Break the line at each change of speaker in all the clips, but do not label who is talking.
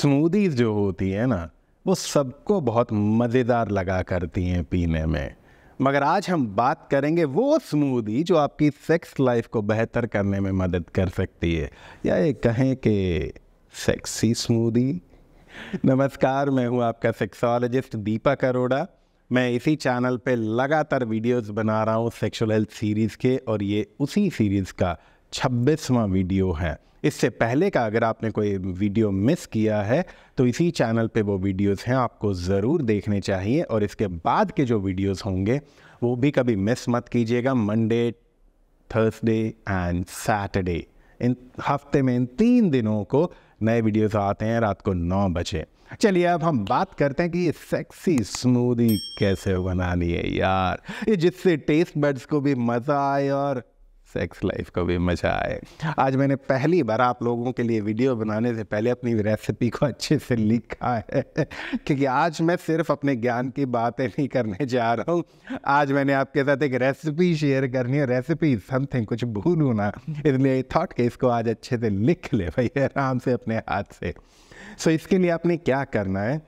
Smoothies जो होती है ना वो सबको बहुत मज़ेदार लगा करती हैं पीने में मगर आज हम बात करेंगे वो स्मूदी जो आपकी सेक्स लाइफ को बेहतर करने में मदद कर सकती है या ये कहें कि सेक्सी स्मूदी नमस्कार मैं हूँ आपका सेक्सोलॉजिस्ट दीपक अरोड़ा मैं इसी चैनल पे लगातार वीडियोस बना रहा हूँ सेक्सुअल हेल्थ सीरीज़ के और ये उसी सीरीज़ का छब्बीसवां वीडियो है इससे पहले का अगर आपने कोई वीडियो मिस किया है तो इसी चैनल पे वो वीडियोस हैं आपको ज़रूर देखने चाहिए और इसके बाद के जो वीडियोस होंगे वो भी कभी मिस मत कीजिएगा मंडे थर्सडे एंड सैटरडे इन हफ्ते में इन तीन दिनों को नए वीडियोस आते हैं रात को नौ बजे चलिए अब हम बात करते हैं कि ये सेक्सी स्मूदी कैसे बनानी है यार ये जिससे टेस्ट बड्स को भी मज़ा आए और सेक्स लाइफ का भी मज़ा आए हाँ। आज मैंने पहली बार आप लोगों के लिए वीडियो बनाने से पहले अपनी रेसिपी को अच्छे से लिखा है क्योंकि आज मैं सिर्फ अपने ज्ञान की बातें नहीं करने जा रहा हूँ आज मैंने आपके साथ एक रेसिपी शेयर करनी है रेसिपी समथिंग कुछ भूलू ना इसलिए थॉट के इसको आज अच्छे से लिख ले भाई आराम से अपने हाथ से सो so, इसके लिए आपने क्या करना है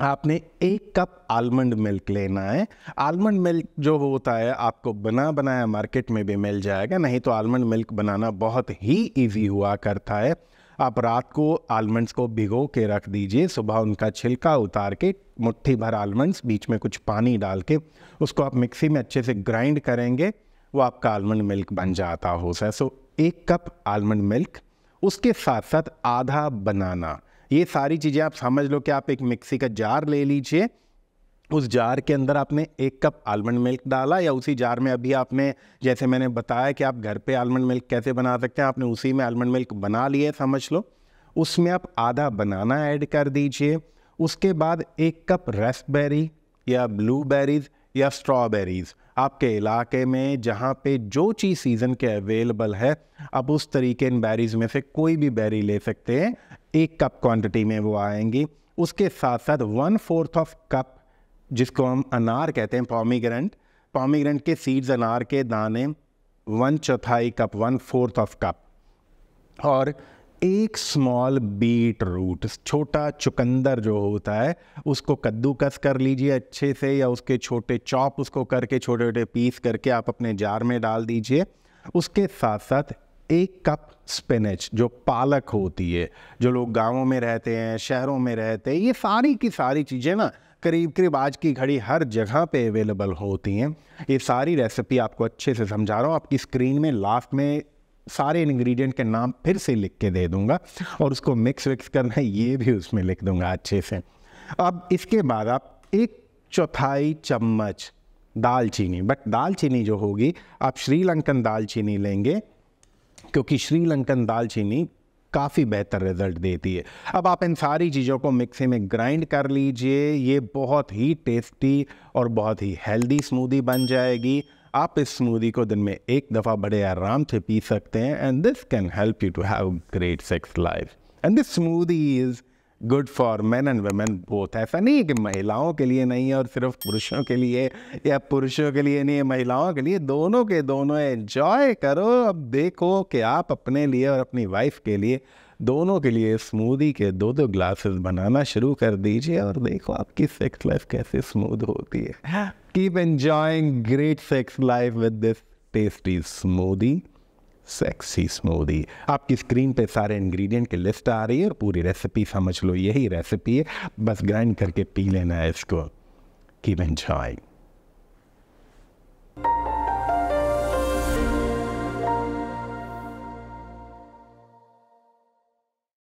आपने एक कप आलमंड मिल्क लेना है आलमंड मिल्क जो होता है आपको बना बनाया मार्केट में भी मिल जाएगा नहीं तो आलमंड मिल्क बनाना बहुत ही इजी हुआ करता है आप रात को आलमंड्स को भिगो के रख दीजिए सुबह उनका छिलका उतार के मुट्ठी भर आलमंड्स बीच में कुछ पानी डाल के उसको आप मिक्सी में अच्छे से ग्राइंड करेंगे वो आपका आलमंड मिल्क बन जाता हो सर सो एक कप आलमंड मिल्क उसके साथ साथ आधा बनाना ये सारी चीज़ें आप समझ लो कि आप एक मिक्सी का जार ले लीजिए उस जार के अंदर आपने एक कप आलमंड मिल्क डाला या उसी जार में अभी आपने जैसे मैंने बताया कि आप घर पे आलमंड मिल्क कैसे बना सकते हैं आपने उसी में आलमंड मिल्क बना लिए समझ लो उसमें आप आधा बनाना ऐड कर दीजिए उसके बाद एक कप रेस्पबेरी या ब्लूबेरीज या स्ट्रॉबेरीज आपके इलाके में जहाँ पे जो चीज़ सीज़न के अवेलेबल है आप उस तरीके इन बेरीज में से कोई भी बेरी ले सकते हैं एक कप क्वांटिटी में वो आएंगी उसके साथ साथ वन फोर्थ ऑफ कप जिसको हम अनार कहते हैं पॉमीग्रेंट पॉमीग्रेंट के सीड्स अनार के दाने वन चौथाई cup one fourth of cup और एक स्मॉल बीट रूट छोटा चुकंदर जो होता है उसको कद्दूकस कर लीजिए अच्छे से या उसके छोटे चॉप उसको करके छोटे छोटे पीस करके आप अपने जार में डाल दीजिए उसके साथ साथ एक कप स्पिनच जो पालक होती है जो लोग गांवों में रहते हैं शहरों में रहते हैं ये सारी की सारी चीज़ें ना करीब करीब आज की घड़ी हर जगह पे अवेलेबल होती हैं ये सारी रेसिपी आपको अच्छे से समझा रहा हूँ आपकी स्क्रीन में लास्ट में सारे इंग्रेडिएंट के नाम फिर से लिख के दे दूंगा और उसको मिक्स विक्स करना ये भी उसमें लिख दूंगा अच्छे से अब इसके बाद आप एक चौथाई चम्मच दालचीनी बट दालचीनी जो होगी आप श्रीलंकन दालचीनी लेंगे क्योंकि श्रीलंकन दालचीनी काफ़ी बेहतर रिजल्ट देती है अब आप इन सारी चीज़ों को मिक्सी में ग्राइंड कर लीजिए ये बहुत ही टेस्टी और बहुत ही हेल्दी स्मूदी बन जाएगी आप इस स्मूदी को दिन में एक दफ़ा बड़े आराम से पी सकते हैं and this can help you to have great sex life and this smoothie is good for man and women both ऐसा नहीं है कि महिलाओं के लिए नहीं है और सिर्फ पुरुषों के लिए या पुरुषों के लिए नहीं है महिलाओं के लिए दोनों के दोनों एंजॉय करो अब देखो कि आप अपने लिए और अपनी वाइफ के लिए दोनों के लिए स्मूदी के दो दो ग्लासेस बनाना शुरू कर दीजिए और देखो आपकी सेक्स लाइफ कैसे स्मूद होती है keep enjoying great sex life with this tasty smoothie sexy smoothie आपकी स्क्रीन पे सारे इंग्रेडिएंट की लिस्ट आ रही है और पूरी रेसिपी समझ लो यही रेसिपी है बस ग्राइंड करके पी लेना है इसको कीप एंजॉय